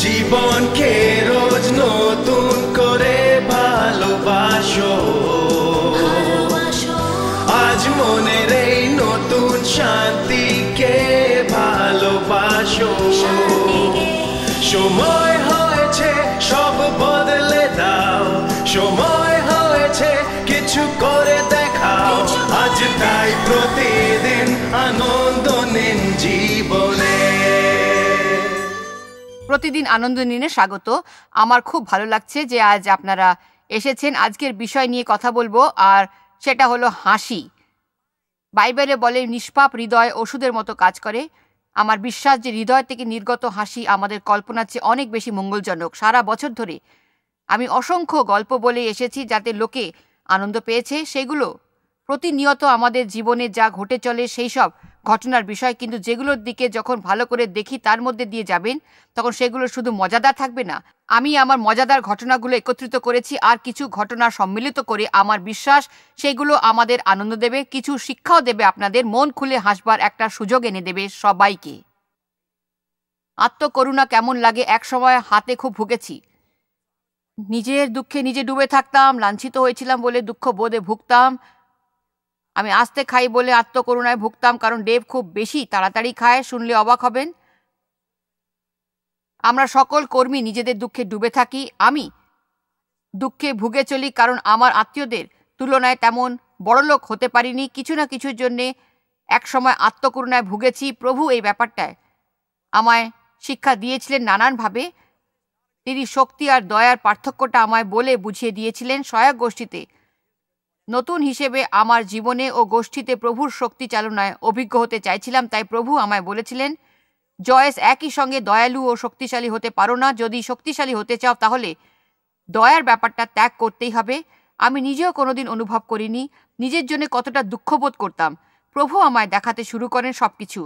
জীবনকে প্রতিদিন আনন্দ নিনে স্বাগত আমার খুব ভালো লাগছে যে আজ আপনারা এসেছেন আজকের বিষয় নিয়ে কথা বলবো আর সেটা হলো হাসি বাইবেলে বলে নিষ্পাপ হৃদয় ওষুধের মতো কাজ করে আমার বিশ্বাস যে হৃদয় থেকে নির্গত হাসি আমাদের কল্পনার চেয়ে অনেক বেশি মঙ্গলজনক সারা বছর ধরে আমি অসংখ্য গল্প বলে এসেছি যাতে লোকে আনন্দ পেয়েছে সেগুলো প্রতিনিয়ত আমাদের জীবনে যা ঘটে চলে সেই সব ঘটনার বিষয় কিন্তু যেগুলোর দিকে যখন ভালো করে দেখি তার মধ্যে দিয়ে যাবেন তখন সেগুলো শুধু মজাদার থাকবে না আমি আমার মজাদার ঘটনাগুলো একত্রিত করেছি আর কিছু ঘটনা সম্মিলিত করে আমার বিশ্বাস সেগুলো আমাদের আনন্দ দেবে কিছু শিক্ষাও দেবে আপনাদের মন খুলে হাসবার একটা সুযোগ এনে দেবে সবাইকে আত্মকরুণা কেমন লাগে এক সময় হাতে খুব ভুগেছি নিজের দুঃখে নিজে ডুবে থাকতাম লাঞ্ছিত হয়েছিলাম বলে দুঃখ বোধে ভুগতাম আমি আস্তে খাই বলে আত্মকরুণায় ভুগতাম কারণ ডেভ খুব বেশি তাড়াতাড়ি খায় শুনলে অবাক হবেন আমরা সকল কর্মী নিজেদের দুঃখে ডুবে থাকি আমি দুঃখে ভুগে চলি কারণ আমার আত্মীয়দের তুলনায় তেমন বড়লোক হতে পারিনি কিছু না কিছুর জন্যে একসময় আত্মকরুণায় ভুগেছি প্রভু এই ব্যাপারটায় আমায় শিক্ষা দিয়েছিলেন নানানভাবে তিনি শক্তি আর দয়ার পার্থক্যটা আমায় বলে বুঝিয়ে দিয়েছিলেন সহায়ক গোষ্ঠীতে নতুন হিসেবে আমার জীবনে ও গোষ্ঠীতে প্রভুর শক্তি চালনায় অভিজ্ঞ হতে চাইছিলাম তাই প্রভু আমায় বলেছিলেন জয়েস একই সঙ্গে দয়ালু ও শক্তিশালী হতে পারো না যদি শক্তিশালী হতে চাও তাহলে দয়ার ব্যাপারটা ত্যাগ করতেই হবে আমি নিজেও কোনোদিন অনুভব করিনি নিজের জন্য কতটা দুঃখবোধ করতাম প্রভু আমায় দেখাতে শুরু করেন সব কিছু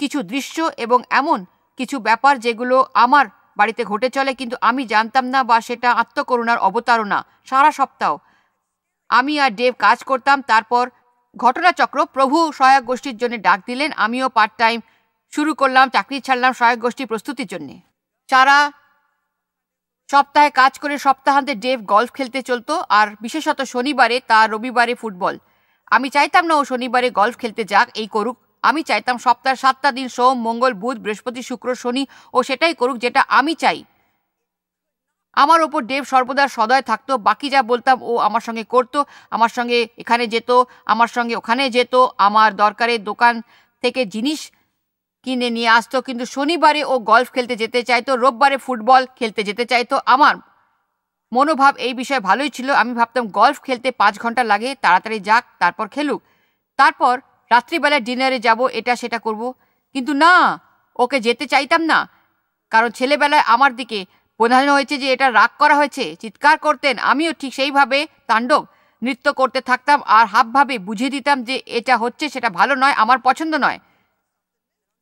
কিছু দৃশ্য এবং এমন কিছু ব্যাপার যেগুলো আমার বাড়িতে ঘটে চলে কিন্তু আমি জানতাম না বা সেটা আত্মকরুণার অবতারণা সারা সপ্তাহ আমি আর ডেভ কাজ করতাম তারপর ঘটনাচক্র প্রভু সহায়ক গোষ্ঠীর জন্য ডাক দিলেন আমিও পার্ট টাইম শুরু করলাম চাকরি ছাড়লাম সহায়ক গোষ্ঠী প্রস্তুতির জন্যে সারা সপ্তাহে কাজ করে সপ্তাহান্তে ডেভ গল্ফ খেলতে চলতো আর বিশেষত শনিবারে তা রবিবারে ফুটবল আমি চাইতাম না ও শনিবারে গল্ফ খেলতে যাক এই করুক আমি চাইতাম সপ্তাহের সাতটা দিন সোম মঙ্গল বুধ বৃহস্পতি শুক্র শনি ও সেটাই করুক যেটা আমি চাই আমার ওপর দেব সর্বদা সদয় থাকতো বাকি যা বলতাম ও আমার সঙ্গে করতো আমার সঙ্গে এখানে যেত আমার সঙ্গে ওখানে যেত আমার দরকারের দোকান থেকে জিনিস কিনে নিয়ে আসতো কিন্তু শনিবারে ও গল্ফ খেলতে যেতে চাইতো রোববারে ফুটবল খেলতে যেতে চাইতো আমার মনোভাব এই বিষয়ে ভালোই ছিল আমি ভাবতাম গল্ফ খেলতে পাঁচ ঘন্টা লাগে তাড়াতাড়ি যাক তারপর খেলুক তারপর রাত্রিবেলায় ডিনারে যাব এটা সেটা করব কিন্তু না ওকে যেতে চাইতাম না কারণ ছেলেবেলায় আমার দিকে প্রধান হয়েছে যে এটা রাগ করা হয়েছে চিৎকার করতেন আমিও ঠিক সেইভাবে তাণ্ডব নৃত্য করতে থাকতাম আর হাফভাবে বুঝিয়ে দিতাম যে এটা হচ্ছে সেটা ভালো নয় আমার পছন্দ নয়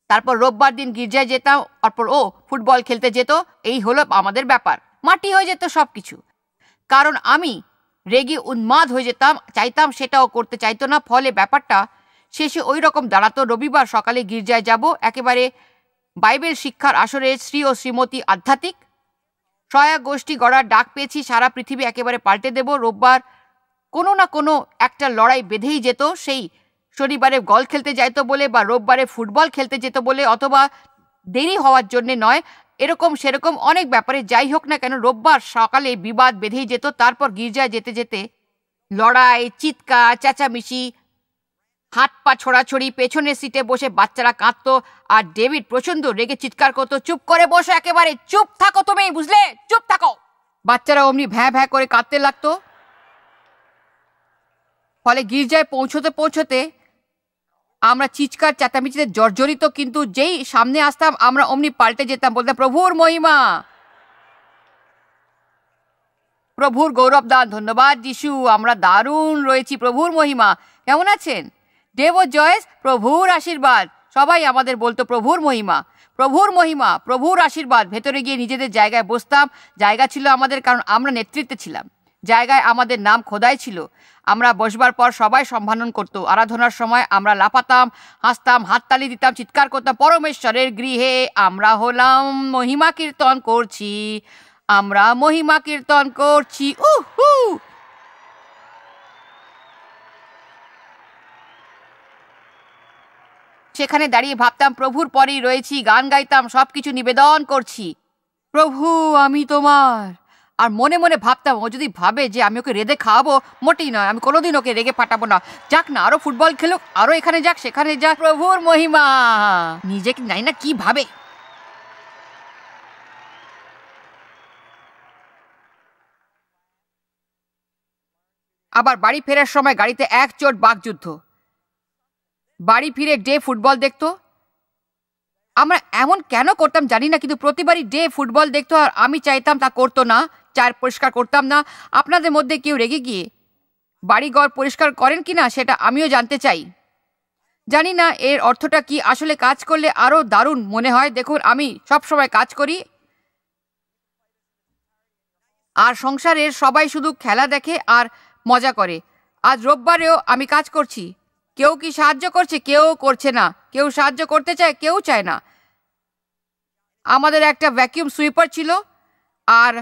তারপর রোববার দিন গির্জায় যেতাম তারপর ও ফুটবল খেলতে যেত এই হলো আমাদের ব্যাপার মাটি হয়ে যেত সব কিছু কারণ আমি রেগে উন্মাদ হয়ে যেতাম চাইতাম সেটাও করতে চাইতো না ফলে ব্যাপারটা শেষে ওই রকম দাঁড়াতো রবিবার সকালে গির্জায় যাব একেবারে বাইবেল শিক্ষার আসরে শ্রী ও শ্রীমতী আধ্যাত্মিক ট্রয়া গোষ্ঠী গড়ার ডাক পেয়েছি সারা পৃথিবী একেবারে পাল্টে দেব রোববার কোনো না কোনো একটা লড়াই বেঁধেই যেত সেই শনিবারে গল খেলতে যাইতো বলে বা রোববারে ফুটবল খেলতে যেত বলে অথবা দেরি হওয়ার জন্য নয় এরকম সেরকম অনেক ব্যাপারে যাই হোক না কেন রোববার সকালে বিবাদ বেঁধেই যেত তারপর গির্জায় যেতে যেতে লড়াই চিৎকার চেঁচামেচি হাত পা ছোড়াছড়ি পেছনের সিটে বসে বাচ্চারা কাঁদতো আর ডেভিড প্রচণ্ড রেগে চিৎকার করতো চুপ করে বসো একেবারে চুপ থাকো তুমি বুঝলে চুপ থাকো বাচ্চারা অমনি ভ্যাঁ ভ্যাঁ করে কাঁদতে লাগতো ফলে গির্জায় পৌঁছতে পৌঁছতে আমরা চিৎকার চেঁচামেচিতে জর্জরিত কিন্তু যেই সামনে আসতাম আমরা অমনি পাল্টে যেতাম বলতাম প্রভুর মহিমা প্রভুর গৌরব দান ধন্যবাদ যিশু আমরা দারুণ রয়েছি প্রভুর মহিমা কেমন আছেন দেব জয়েস প্রভুর আশীর্বাদ সবাই আমাদের বলতো প্রভুর মহিমা প্রভুর মহিমা প্রভুর আশীর্বাদ ভেতরে গিয়ে নিজেদের জায়গায় বসতাম জায়গা ছিল আমাদের কারণ আমরা নেতৃত্বে ছিলাম জায়গায় আমাদের নাম খোদাই ছিল আমরা বসবার পর সবাই সম্ভানন করতো আরাধনার সময় আমরা লাফাতাম হাসতাম হাততালি দিতাম চিৎকার করতাম পরমেশ্বরের গৃহে আমরা হলাম মহিমা কীর্তন করছি আমরা মহিমা কীর্তন করছি উহ সেখানে দাঁড়িয়ে ভাবতাম প্রভুর পরেই রয়েছি গান গাইতাম সব কিছু নিবেদন করছি প্রভু আমি তোমার আর মনে মনে ভাবতাম ও যদি ভাবে যে আমি ওকে রেঁধে খাওয়াবো মোটেই নয় আমি কোনোদিন ওকে রেগে পাঠাবো না যাক না আরও ফুটবল খেলুক আরও এখানে যাক সেখানে যাক প্রভুর মহিমা নিজেকে নাই না কি ভাবে আবার বাড়ি ফেরার সময় গাড়িতে এক চোট বাঘযুদ্ধ বাড়ি ফিরে ডে ফুটবল দেখতো আমরা এমন কেন করতাম জানি না কিন্তু প্রতিবারই ডে ফুটবল দেখতো আর আমি চাইতাম তা করতো না চার পরিষ্কার করতাম না আপনাদের মধ্যে কেউ রেগে গিয়ে বাড়িঘর পরিষ্কার করেন কি না সেটা আমিও জানতে চাই জানি না এর অর্থটা কি আসলে কাজ করলে আরও দারুণ মনে হয় দেখুন আমি সবসময় কাজ করি আর সংসারের সবাই শুধু খেলা দেখে আর মজা করে আজ রোববারেও আমি কাজ করছি কেউ কি সাহায্য করছে কেউ করছে না কেউ সাহায্য করতে চায় কেউ চায় না আমাদের একটা ভ্যাকিউম সুইপার ছিল আর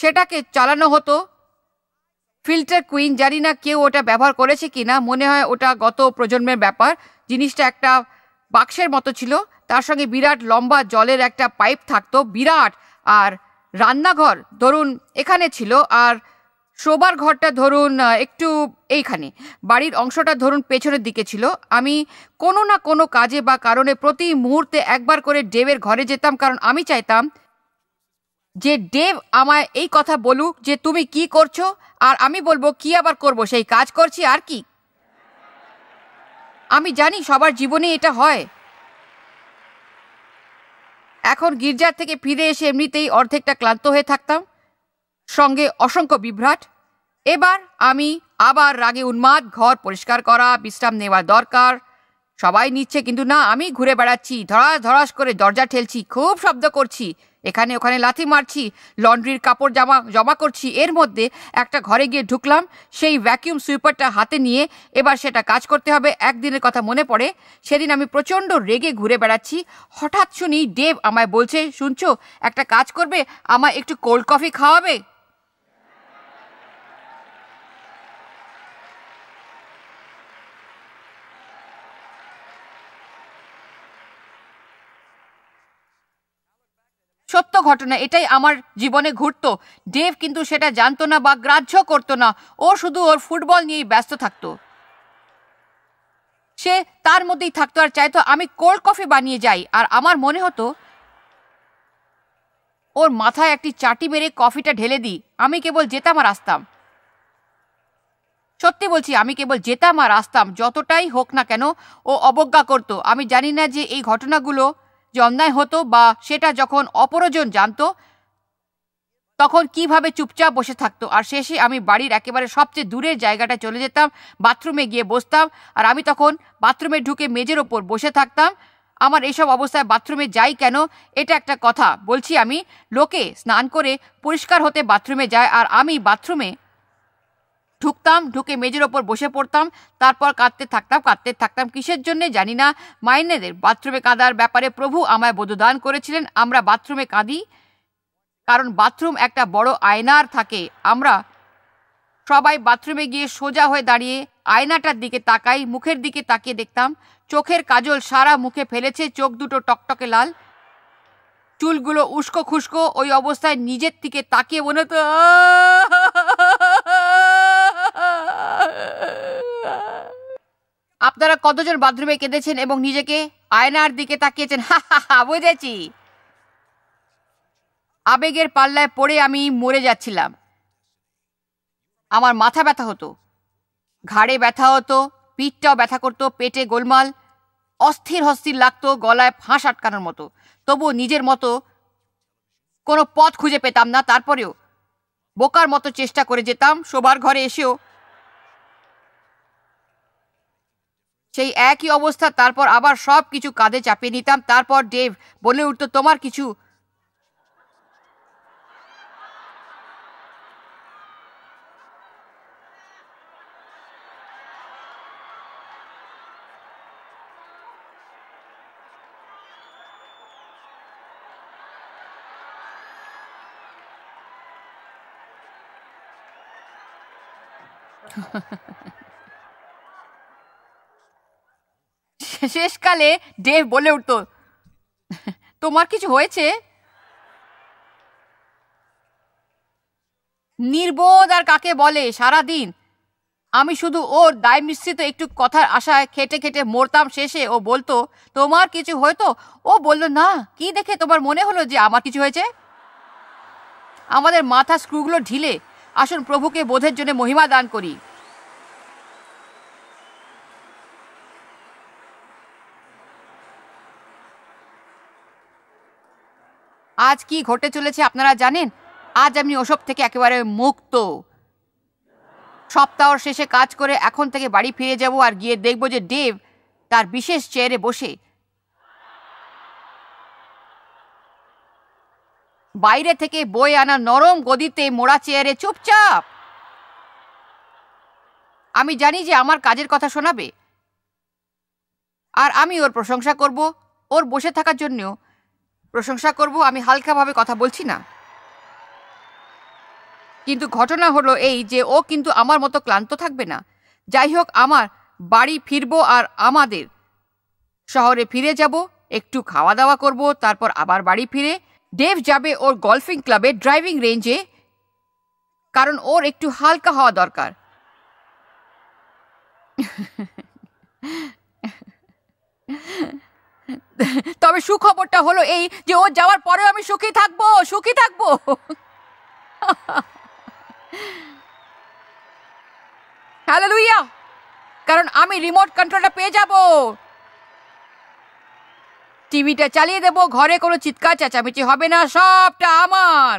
সেটাকে চালানো হতো ফিল্টার কুইন জানি না কেউ ওটা ব্যবহার করেছে কি না মনে হয় ওটা গত প্রজন্মের ব্যাপার জিনিসটা একটা বাক্সের মতো ছিল তার সঙ্গে বিরাট লম্বা জলের একটা পাইপ থাকতো বিরাট আর রান্নাঘর ধরুন এখানে ছিল আর শোবার ঘরটা ধরুন একটু এইখানে বাড়ির অংশটা ধরুন পেছনের দিকে ছিল আমি কোনো না কোনো কাজে বা কারণে প্রতি মুহূর্তে একবার করে ডেভের ঘরে যেতাম কারণ আমি চাইতাম যে ডেভ আমায় এই কথা বলুক যে তুমি কি করছো আর আমি বলবো কি আবার করব সেই কাজ করছি আর কি আমি জানি সবার জীবনে এটা হয় এখন গির্জার থেকে ফিরে এসে এমনিতেই অর্ধেকটা ক্লান্ত হয়ে থাকতাম সঙ্গে অসংখ্য বিভ্রাট এবার আমি আবার রাগে উন্মাদ ঘর পরিষ্কার করা বিশ্রাম নেওয়া দরকার সবাই নিচ্ছে কিন্তু না আমি ঘুরে বেড়াচ্ছি ধরাস ধরাস করে দরজা ঠেলছি খুব শব্দ করছি এখানে ওখানে লাথি মারছি লন্ড্রির কাপড় জামা জমা করছি এর মধ্যে একটা ঘরে গিয়ে ঢুকলাম সেই ভ্যাকিউম সুইপারটা হাতে নিয়ে এবার সেটা কাজ করতে হবে একদিনের কথা মনে পড়ে সেদিন আমি প্রচণ্ড রেগে ঘুরে বেড়াচ্ছি হঠাৎ শুনি ডেভ আমায় বলছে শুনছো একটা কাজ করবে আমায় একটু কোল্ড কফি খাওয়াবে সত্য ঘটনা এটাই আমার জীবনে ঘুরতো ডেভ কিন্তু সেটা জানতো না বা গ্রাহ্য করতো না ও শুধু ওর ফুটবল নিয়েই ব্যস্ত থাকতো সে তার মধ্যেই থাকতো আর চাইতো আমি কোল্ড কফি বানিয়ে যাই আর আমার মনে হতো ওর মাথায় একটি চাটি মেরে কফিটা ঢেলে দিই আমি কেবল যেতাম আর আসতাম সত্যি বলছি আমি কেবল যেতাম আর আসতাম যতটাই হোক না কেন ও অবজ্ঞা করত আমি জানি না যে এই ঘটনাগুলো অন্যায় হতো বা সেটা যখন অপরজন জানতো তখন কিভাবে চুপচাপ বসে থাকতো আর শেষে আমি বাড়ির একেবারে সবচেয়ে দূরের জায়গাটা চলে যেতাম বাথরুমে গিয়ে বসতাম আর আমি তখন বাথরুমে ঢুকে মেজের ওপর বসে থাকতাম আমার এসব অবস্থায় বাথরুমে যাই কেন এটা একটা কথা বলছি আমি লোকে স্নান করে পরিষ্কার হতে বাথরুমে যায় আর আমি বাথরুমে ঢুকতাম ঢুকে মেঝের ওপর বসে পড়তাম তারপর কাঁদতে থাকতাম কাঁদতে থাকতাম কিসের জন্যে জানি না মাইনেদের বাথরুমে কাঁদার ব্যাপারে প্রভু আমায় বোধদান করেছিলেন আমরা বাথরুমে কাঁদি কারণ বাথরুম একটা বড় আয়নার থাকে আমরা সবাই বাথরুমে গিয়ে সোজা হয়ে দাঁড়িয়ে আয়নাটার দিকে তাকাই মুখের দিকে তাকিয়ে দেখতাম চোখের কাজল সারা মুখে ফেলেছে চোখ দুটো টকটকে লাল চুলগুলো উস্কো খুস্কো ওই অবস্থায় নিজের দিকে তাকিয়ে মনে তো আপনারা কতজন বাথরুমে কেঁদেছেন এবং নিজেকে আয়নার দিকে তাকিয়েছেন হা হা হা বুঝেছি আবেগের পাল্লায় পড়ে আমি মরে যাচ্ছিলাম আমার মাথা ব্যথা হতো ঘাড়ে ব্যথা হতো পিঠটাও ব্যথা করতো পেটে গোলমাল অস্থির হস্থির লাগতো গলায় ফাঁস আটকানোর মতো তবু নিজের মতো কোনো পথ খুঁজে পেতাম না তারপরেও বোকার মতো চেষ্টা করে যেতাম শোবার ঘরে এসেও সেই একই অবস্থা তারপর আবার সব কিছু কাঁধে চাপিয়ে নিতাম তারপর ডেভ বলে উঠত তোমার কিছু শেষকালে ডেভ বলে উঠত তোমার কিছু হয়েছে নির্বোধ আর কাকে বলে সারা দিন আমি শুধু ওর দায় মিশ্রিত একটু কথার আশায় খেটে খেটে মরতাম শেষে ও বলতো তোমার কিছু হয়তো ও বলল না কি দেখে তোমার মনে হলো যে আমার কিছু হয়েছে আমাদের মাথা স্ক্রুগুলো ঢিলে আসুন প্রভুকে বোধের জন্য মহিমা দান করি আজ কি ঘটে চলেছে আপনারা জানেন আজ আমি ওসব থেকে একেবারে মুক্ত সপ্তাহর শেষে কাজ করে এখন থেকে বাড়ি ফিরে যাব আর গিয়ে দেখব যে ডেভ তার বিশেষ চেয়ারে বসে বাইরে থেকে বই আনা নরম গদিতে মোড়া চেয়ারে চুপচাপ আমি জানি যে আমার কাজের কথা শোনাবে আর আমি ওর প্রশংসা করব ওর বসে থাকার জন্য প্রশংসা করব আমি হালকাভাবে কথা বলছি না কিন্তু ঘটনা হলো এই যে ও কিন্তু আমার মতো ক্লান্ত থাকবে না যাই হোক আমার বাড়ি ফিরব আর আমাদের শহরে ফিরে যাব একটু খাওয়া দাওয়া করব তারপর আবার বাড়ি ফিরে ডেভ যাবে ওর গলফিং ক্লাবে ড্রাইভিং রেঞ্জে কারণ ওর একটু হালকা হওয়া দরকার তবে সুখবরটা হলো এই যে ও যাওয়ার পরেও আমি সুখী থাকবো সুখী থাকবো হ্যালো লুইয়া কারণ আমি রিমোট কন্ট্রোলটা পেয়ে যাব টিভিটা চালিয়ে দেব ঘরে কোনো চিৎকার চেঁচামেচি হবে না সবটা আমার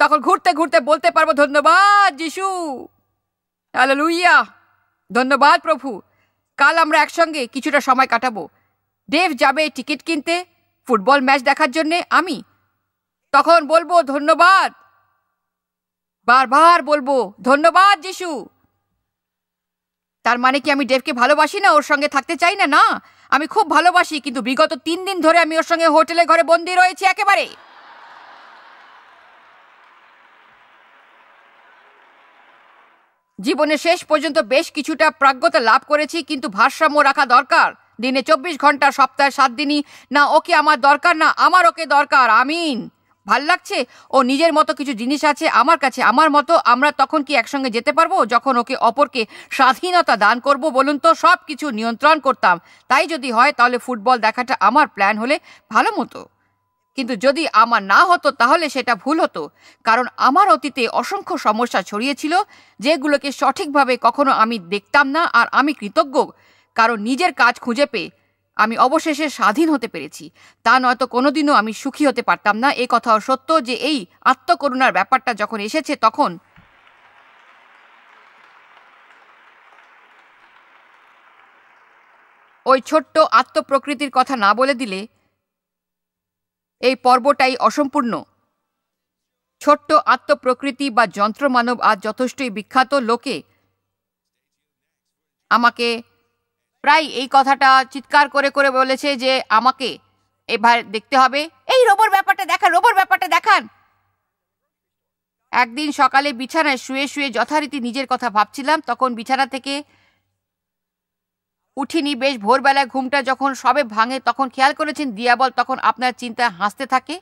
তখন ঘুরতে ঘুরতে বলতে পারবো ধন্যবাদ যিশু হ্যালো লুইয়া ধন্যবাদ প্রভু কাল আমরা একসঙ্গে কিছুটা সময় কাটাবো ডেভ যাবে টিকিট কিনতে ফুটবল ম্যাচ দেখার জন্যে আমি তখন বলবো ধন্যবাদ বারবার বলবো ধন্যবাদ যিশু তার মানে কি আমি ডেভকে ভালোবাসি না ওর সঙ্গে থাকতে চাই না না আমি খুব ভালোবাসি কিন্তু বিগত তিন দিন ধরে আমি ওর সঙ্গে হোটেলে ঘরে বন্দি রয়েছি একেবারে জীবনে শেষ পর্যন্ত বেশ কিছুটা প্রাজ্ঞতা লাভ করেছি কিন্তু ভারসাম্য রাখা দরকার দিনে চব্বিশ ঘন্টা সপ্তাহে সাত দিনই না ওকে আমার দরকার না আমার ওকে দরকার আমিন ভাল লাগছে ও নিজের মতো কিছু জিনিস আছে আমার কাছে আমার মতো আমরা তখন কি একসঙ্গে যেতে পারবো যখন ওকে অপরকে স্বাধীনতা দান করব বলুন তো সব কিছু নিয়ন্ত্রণ করতাম তাই যদি হয় তাহলে ফুটবল দেখাটা আমার প্ল্যান হলে ভালো মতো কিন্তু যদি আমার না হতো তাহলে সেটা ভুল হতো কারণ আমার অতীতে অসংখ্য সমস্যা ছড়িয়েছিল যেগুলোকে সঠিকভাবে কখনো আমি দেখতাম না আর আমি কৃতজ্ঞ কারণ নিজের কাজ খুঁজে পেয়ে আমি অবশেষে স্বাধীন হতে পেরেছি তা নয়তো কোনোদিনও আমি সুখী হতে পারতাম না এ কথাও সত্য যে এই আত্মকরুণার ব্যাপারটা যখন এসেছে তখন ওই ছোট্ট আত্মপ্রকৃতির কথা না বলে দিলে এই পর্বটাই অসম্পূর্ণ ছোট্ট আত্মপ্রকৃতি বা যন্ত্রমানব আজ যথেষ্টই বিখ্যাত লোকে আমাকে প্রায় এই কথাটা চিৎকার করে করে বলেছে যে আমাকে এবার দেখতে হবে এই রোবর ব্যাপারটা দেখান রোবর ব্যাপারটা দেখান একদিন সকালে বিছানায় শুয়ে শুয়ে যথারীতি নিজের কথা ভাবছিলাম তখন বিছানা থেকে উঠিনি বেশ ভোরবেলায় ঘুমটা যখন সবে ভাঙে তখন খেয়াল করেছেন দিয়াবল তখন আপনার চিন্তা হাসতে থাকে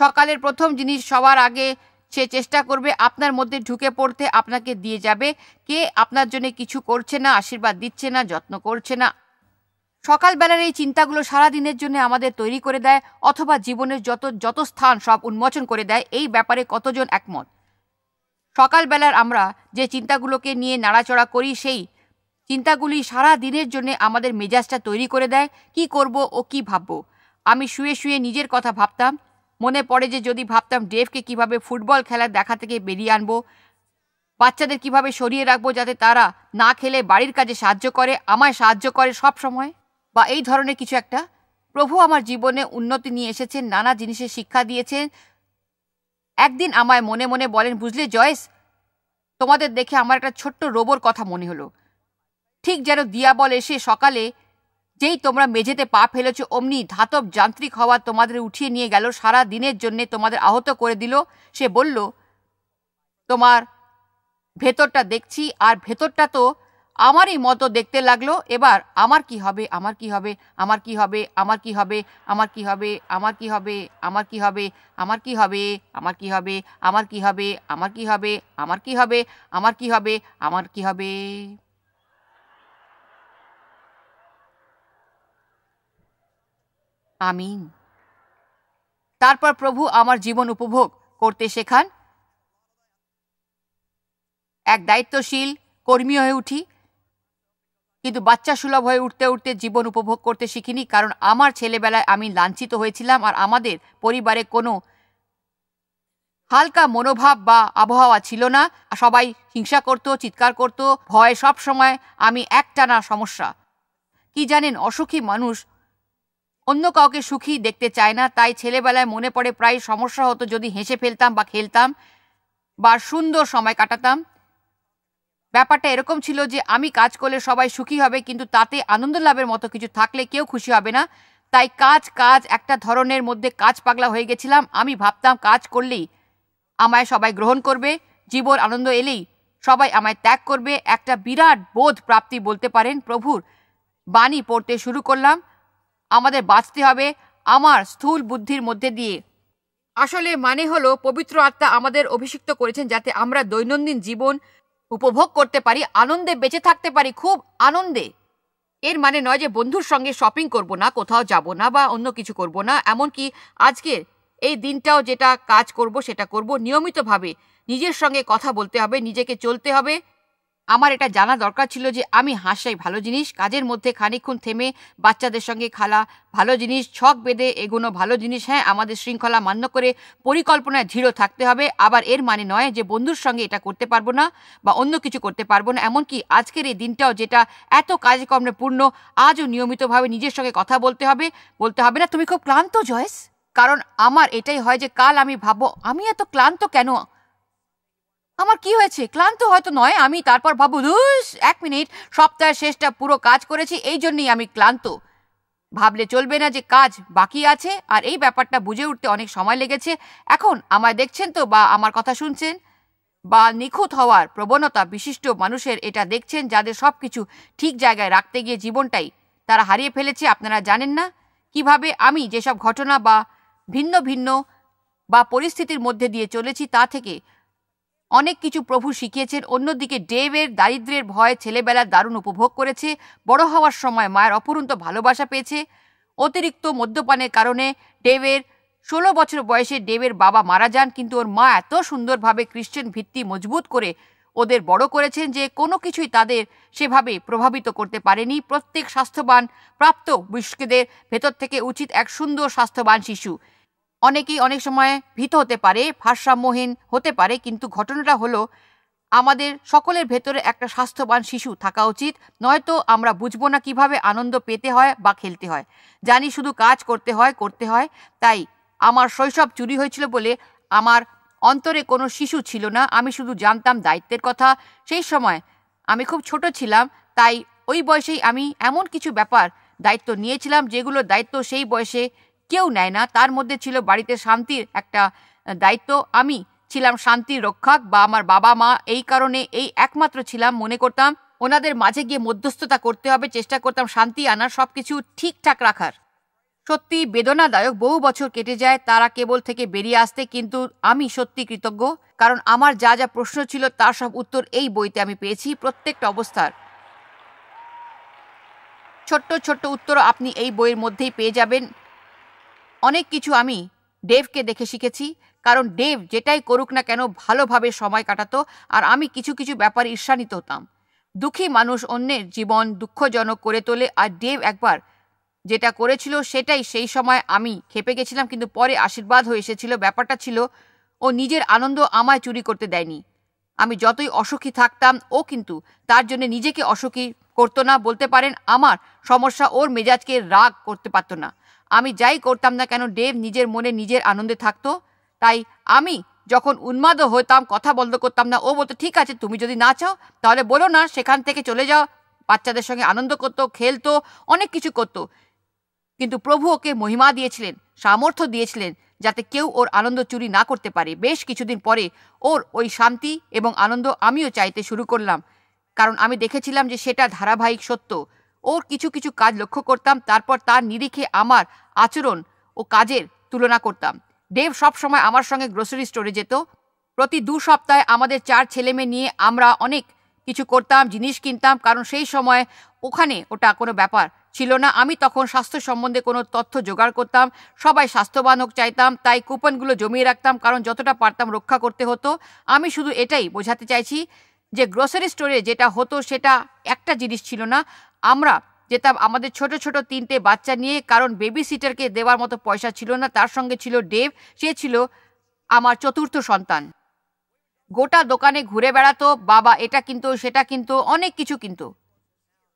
সকালের প্রথম জিনিস সবার আগে সে চেষ্টা করবে আপনার মধ্যে ঢুকে পড়তে আপনাকে দিয়ে যাবে কে আপনার জন্য কিছু করছে না আশীর্বাদ দিচ্ছে না যত্ন করছে না সকালবেলার এই চিন্তাগুলো সারা দিনের জন্য আমাদের তৈরি করে দেয় অথবা জীবনের যত যত স্থান সব উন্মোচন করে দেয় এই ব্যাপারে কতজন একমত সকালবেলার আমরা যে চিন্তাগুলোকে নিয়ে নাড়াচড়া করি সেই চিন্তাগুলি সারা দিনের জন্য আমাদের মেজাজটা তৈরি করে দেয় কি করব ও কি ভাবব আমি শুয়ে শুয়ে নিজের কথা ভাবতাম মনে পড়ে যে যদি ভাবতাম ডেভকে কিভাবে ফুটবল খেলার দেখা থেকে বেরিয়ে আনবো বাচ্চাদের কিভাবে সরিয়ে রাখবো যাতে তারা না খেলে বাড়ির কাজে সাহায্য করে আমায় সাহায্য করে সব সময় বা এই ধরনের কিছু একটা প্রভু আমার জীবনে উন্নতি নিয়ে এসেছেন নানা জিনিসের শিক্ষা দিয়েছেন একদিন আমায় মনে মনে বলেন বুঝলে জয়েস তোমাদের দেখে আমার একটা ছোট্ট রোবর কথা মনে হলো ঠিক যেন দিয়া বলে সে সকালে যেই তোমরা মেঝেতে পা ফেলেছ অমনি ধাতব যান্ত্রিক হওয়া তোমাদের উঠিয়ে নিয়ে গেল সারা দিনের জন্যে তোমাদের আহত করে দিল সে বলল তোমার ভেতরটা দেখছি আর ভেতরটা তো আমারই মতো দেখতে লাগলো এবার আমার কি হবে আমার কি হবে আমার কি হবে আমার কি হবে আমার কি হবে আমার কি হবে আমার কি হবে আমার কি হবে আমার কি হবে আমার কি হবে আমার কি হবে আমার কি হবে আমার কি হবে আমার কি হবে আমিন তারপর প্রভু আমার জীবন উপভোগ করতে শেখান এক দায়িত্বশীল কর্মী হয়ে উঠি কিন্তু বাচ্চা সুলভ হয়ে উঠতে উঠতে জীবন উপভোগ করতে শিখিনি কারণ আমার ছেলেবেলায় আমি লাঞ্ছিত হয়েছিলাম আর আমাদের পরিবারে কোনো হালকা মনোভাব বা আবহাওয়া ছিল না সবাই হিংসা করত চিৎকার করত ভয় সব সময় আমি একটানা সমস্যা কি জানেন অসুখী মানুষ অন্য কাউকে সুখী দেখতে চায় না তাই ছেলেবেলায় মনে পড়ে প্রায় সমস্যা হতো যদি হেসে ফেলতাম বা খেলতাম বা সুন্দর সময় কাটাতাম ব্যাপারটা এরকম ছিল যে আমি কাজ করলে সবাই সুখী হবে কিন্তু তাতে আনন্দ লাভের মতো কিছু থাকলে কেউ খুশি হবে না তাই কাজ কাজ একটা ধরনের মধ্যে কাজ পাগলা হয়ে গেছিলাম আমি ভাবতাম কাজ করলেই আমায় সবাই গ্রহণ করবে জীবন আনন্দ এলেই সবাই আমায় ত্যাগ করবে একটা বিরাট বোধ প্রাপ্তি বলতে পারেন প্রভুর বাণী পড়তে শুরু করলাম আমাদের বাঁচতে হবে আমার স্থূল বুদ্ধির মধ্যে দিয়ে আসলে মানে হলো পবিত্র আত্মা আমাদের অভিষিক্ত করেছেন যাতে আমরা দৈনন্দিন জীবন উপভোগ করতে পারি আনন্দে বেঁচে থাকতে পারি খুব আনন্দে এর মানে নয় যে বন্ধুর সঙ্গে শপিং করব না কোথাও যাব না বা অন্য কিছু করব না এমনকি আজকের এই দিনটাও যেটা কাজ করব সেটা করব নিয়মিতভাবে নিজের সঙ্গে কথা বলতে হবে নিজেকে চলতে হবে আমার এটা জানা দরকার ছিল যে আমি হাসাই ভালো জিনিস কাজের মধ্যে খানিক্ষণ থেমে বাচ্চাদের সঙ্গে খালা ভালো জিনিস ছক বেঁধে এগোনো ভালো জিনিস হ্যাঁ আমাদের শৃঙ্খলা মান্য করে পরিকল্পনায় ধীর থাকতে হবে আবার এর মানে নয় যে বন্ধুর সঙ্গে এটা করতে পারবো না বা অন্য কিছু করতে পারবো না এমনকি আজকের এই দিনটাও যেটা এত কাজকর্মে পূর্ণ আজও নিয়মিতভাবে নিজের সঙ্গে কথা বলতে হবে বলতে হবে না তুমি খুব ক্লান্ত জয়েস কারণ আমার এটাই হয় যে কাল আমি ভাবো আমি এত ক্লান্ত কেন আমার কি হয়েছে ক্লান্ত হয়তো নয় আমি তারপর ভাবু ধুস এক মিনিট সপ্তাহের শেষটা পুরো কাজ করেছি এই জন্যই আমি ক্লান্ত ভাবলে চলবে না যে কাজ বাকি আছে আর এই ব্যাপারটা বুঝে উঠতে অনেক সময় লেগেছে এখন আমায় দেখছেন তো বা আমার কথা শুনছেন বা নিখুঁত হওয়ার প্রবণতা বিশিষ্ট মানুষের এটা দেখছেন যাদের সব কিছু ঠিক জায়গায় রাখতে গিয়ে জীবনটাই তারা হারিয়ে ফেলেছে আপনারা জানেন না কিভাবে আমি যেসব ঘটনা বা ভিন্ন ভিন্ন বা পরিস্থিতির মধ্যে দিয়ে চলেছি তা থেকে অনেক কিছু প্রভু শিখিয়েছেন অন্যদিকে ডেভের দারিদ্রের ভয়ে ছেলেবেলা দারুণ উপভোগ করেছে বড় হওয়ার সময় মায়ের অপরন্ত ভালোবাসা পেয়েছে অতিরিক্ত মদ্যপানের কারণে ডেভের ষোলো বছর বয়সে ডেভের বাবা মারা যান কিন্তু ওর মা এত সুন্দরভাবে খ্রিশ্চান ভিত্তি মজবুত করে ওদের বড় করেছেন যে কোনো কিছুই তাদের সেভাবে প্রভাবিত করতে পারেনি প্রত্যেক স্বাস্থ্যবান প্রাপ্ত বৃষ্কদের ভেতর থেকে উচিত এক সুন্দর স্বাস্থ্যবান শিশু অনেকেই অনেক সময় ভীত হতে পারে ভারসাম্যহীন হতে পারে কিন্তু ঘটনাটা হলো আমাদের সকলের ভেতরে একটা স্বাস্থ্যবান শিশু থাকা উচিত নয়তো আমরা বুঝবো না কিভাবে আনন্দ পেতে হয় বা খেলতে হয় জানি শুধু কাজ করতে হয় করতে হয় তাই আমার শৈশব চুরি হয়েছিল বলে আমার অন্তরে কোনো শিশু ছিল না আমি শুধু জানতাম দায়িত্বের কথা সেই সময় আমি খুব ছোট ছিলাম তাই ওই বয়সেই আমি এমন কিছু ব্যাপার দায়িত্ব নিয়েছিলাম যেগুলো দায়িত্ব সেই বয়সে কেউ নেয় না তার মধ্যে ছিল বাড়িতে শান্তির একটা দায়িত্ব আমি ছিলাম শান্তির রক্ষক বা আমার বাবা মা এই কারণে এই একমাত্র ছিলাম মনে করতাম ওনাদের মাঝে গিয়ে মধ্যস্থতা করতে হবে চেষ্টা করতাম শান্তি আনার সব কিছু ঠিকঠাক রাখার সত্যি বেদনাদায়ক বহু বছর কেটে যায় তারা কেবল থেকে বেরিয়ে আসতে কিন্তু আমি সত্যি কৃতজ্ঞ কারণ আমার যা যা প্রশ্ন ছিল তার সব উত্তর এই বইতে আমি পেয়েছি প্রত্যেকটা অবস্থার ছোট্ট ছোট্ট উত্তর আপনি এই বইয়ের মধ্যেই পেয়ে যাবেন অনেক কিছু আমি ডেভকে দেখে শিখেছি কারণ ডেভ যেটাই করুক না কেন ভালোভাবে সময় কাটাতো আর আমি কিছু কিছু ব্যাপারে ঈর্ষান্বিত হতাম দুঃখী মানুষ অন্যের জীবন দুঃখজনক করে তোলে আর ডেভ একবার যেটা করেছিল সেটাই সেই সময় আমি খেপে গেছিলাম কিন্তু পরে আশীর্বাদ হয়ে এসেছিল ব্যাপারটা ছিল ও নিজের আনন্দ আমায় চুরি করতে দেয়নি আমি যতই অসুখী থাকতাম ও কিন্তু তার জন্য নিজেকে অসুখী করতো না বলতে পারেন আমার সমস্যা ওর মেজাজকে রাগ করতে পারতো না আমি যাই করতাম না কেন ডেভ নিজের মনে নিজের আনন্দে থাকতো তাই আমি যখন উন্মাদ হইতাম কথা বন্ধ করতাম না ও বলতো ঠিক আছে তুমি যদি না চাও তাহলে বলো না সেখান থেকে চলে যাও বাচ্চাদের সঙ্গে আনন্দ করতো খেলতো অনেক কিছু করতো কিন্তু প্রভু ওকে মহিমা দিয়েছিলেন সামর্থ্য দিয়েছিলেন যাতে কেউ ওর আনন্দ চুরি না করতে পারে বেশ কিছুদিন পরে ওর ওই শান্তি এবং আনন্দ আমিও চাইতে শুরু করলাম কারণ আমি দেখেছিলাম যে সেটা ধারাবাহিক সত্য ওর কিছু কিছু কাজ লক্ষ্য করতাম তারপর তার নিরিখে আমার আচরণ ও কাজের তুলনা করতাম ডেভ সবসময় আমার সঙ্গে গ্রোসারি স্টোরে যেত প্রতি দু সপ্তাহে আমাদের চার ছেলেমেয়ে নিয়ে আমরা অনেক কিছু করতাম জিনিস কিনতাম কারণ সেই সময় ওখানে ওটা কোনো ব্যাপার ছিল না আমি তখন স্বাস্থ্য সম্বন্ধে কোনো তথ্য জোগাড় করতাম সবাই স্বাস্থ্যবান হোক চাইতাম তাই কুপনগুলো জমিয়ে রাখতাম কারণ যতটা পারতাম রক্ষা করতে হতো আমি শুধু এটাই বোঝাতে চাইছি যে গ্রোসারি স্টোরে যেটা হতো সেটা একটা জিনিস ছিল না আমরা যেতাম আমাদের ছোট ছোট তিনটে বাচ্চা নিয়ে কারণ বেবি সিটারকে দেওয়ার মতো পয়সা ছিল না তার সঙ্গে ছিল ডেভ সে ছিল আমার চতুর্থ সন্তান গোটা দোকানে ঘুরে বেড়াতো বাবা এটা কিন্তু সেটা কিন্তু অনেক কিছু কিন্তু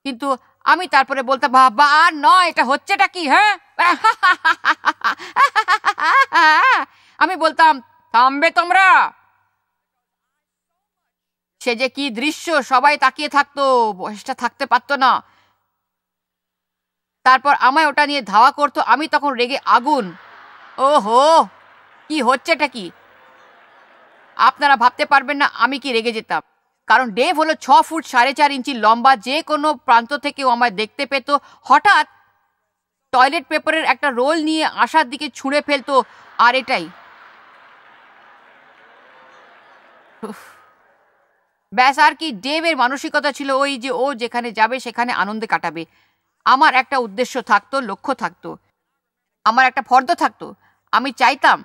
কিন্তু আমি তারপরে বলতাম বাবা আর নয় এটা হচ্ছেটা কি হ্যাঁ আমি বলতাম থামবে তোমরা সে যে কি দৃশ্য সবাই তাকিয়ে থাকতো বয়সটা থাকতে পারতো না তারপর আমায় ওটা নিয়ে ধাওয়া করতো আমি তখন রেগে আগুন ও হো কি হচ্ছেটা কি আপনারা ভাবতে পারবেন না আমি কি রেগে যেতাম কারণ ডেভ হলো ছ ফুট সাড়ে চার ইঞ্চি লম্বা যে কোনো প্রান্ত থেকেও আমায় দেখতে পেত হঠাৎ টয়লেট পেপারের একটা রোল নিয়ে আসার দিকে ছুঁড়ে ফেলতো আর এটাই ব্যাস আর কি ডেভের মানসিকতা ছিল ওই যে ও যেখানে যাবে সেখানে আনন্দে কাটাবে আমার একটা উদ্দেশ্য থাকতো লক্ষ্য থাকতো আমার একটা ফর্দ থাকতো আমি চাইতাম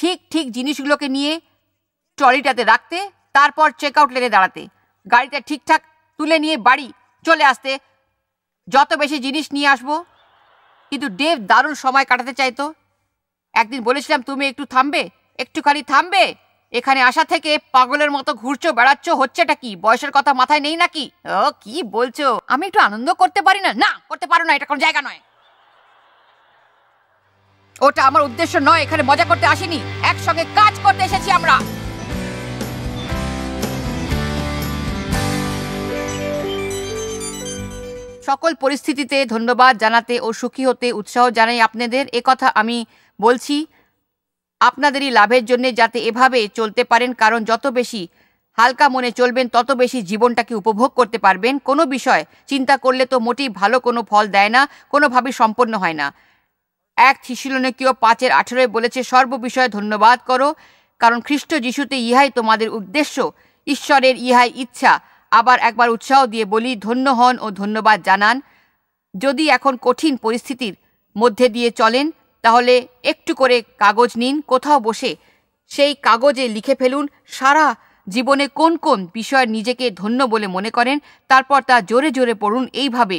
ঠিক ঠিক জিনিসগুলোকে নিয়ে ট্রলিটাতে রাখতে তারপর চেক আউট লেনে দাঁড়াতে গাড়িটা ঠিকঠাক তুলে নিয়ে বাড়ি চলে আসতে যত বেশি জিনিস নিয়ে আসবো কিন্তু ডেভ দারুণ সময় কাটাতে চাইতো একদিন বলেছিলাম তুমি একটু থামবে একটুখানি থামবে এখানে আসা থেকে পাগলের মতো ঘুরছো বেড়াচ্ছ হচ্ছেটা কি বয়সের কথা মাথায় নেই নাকি ও কি বলছো আমি একটু আনন্দ করতে পারি না না করতে পারো না এটা কোনো জায়গা নয় ওটা আমার উদ্দেশ্য নয় এখানে মজা করতে আসিনি একসঙ্গে কাজ করতে এসেছি আমরা সকল পরিস্থিতিতে ধন্যবাদ জানাতে ও সুখী হতে উৎসাহ জানাই আপনাদের এ কথা আমি বলছি আপনাদেরই লাভের জন্য যাতে এভাবে চলতে পারেন কারণ যত বেশি হালকা মনে চলবেন তত বেশি জীবনটাকে উপভোগ করতে পারবেন কোনো বিষয় চিন্তা করলে তো মোটেই ভালো কোনো ফল দেয় না কোনোভাবেই সম্পন্ন হয় না এক কেউ পাঁচের আঠেরোয় বলেছে সর্ববিষয়ে ধন্যবাদ করো কারণ খ্রিস্ট যিশুতে ইহাই তোমাদের উদ্দেশ্য ঈশ্বরের ইহাই ইচ্ছা আবার একবার উৎসাহ দিয়ে বলি ধন্য হন ও ধন্যবাদ জানান যদি এখন কঠিন পরিস্থিতির মধ্যে দিয়ে চলেন তাহলে একটু করে কাগজ নিন কোথাও বসে সেই কাগজে লিখে ফেলুন সারা জীবনে কোন কোন বিষয় নিজেকে ধন্য বলে মনে করেন তারপর তা জোরে জোরে পড়ুন এইভাবে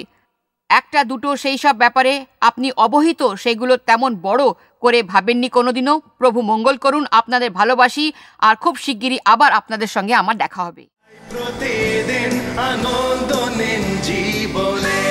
একটা দুটো সেই সব ব্যাপারে আপনি অবহিত সেগুলো তেমন বড় করে ভাবেননি কোনোদিনও প্রভু মঙ্গল করুন আপনাদের ভালোবাসি আর খুব শিগগিরই আবার আপনাদের সঙ্গে আমার দেখা হবে প্রতিদিন আনন্দ জীবনে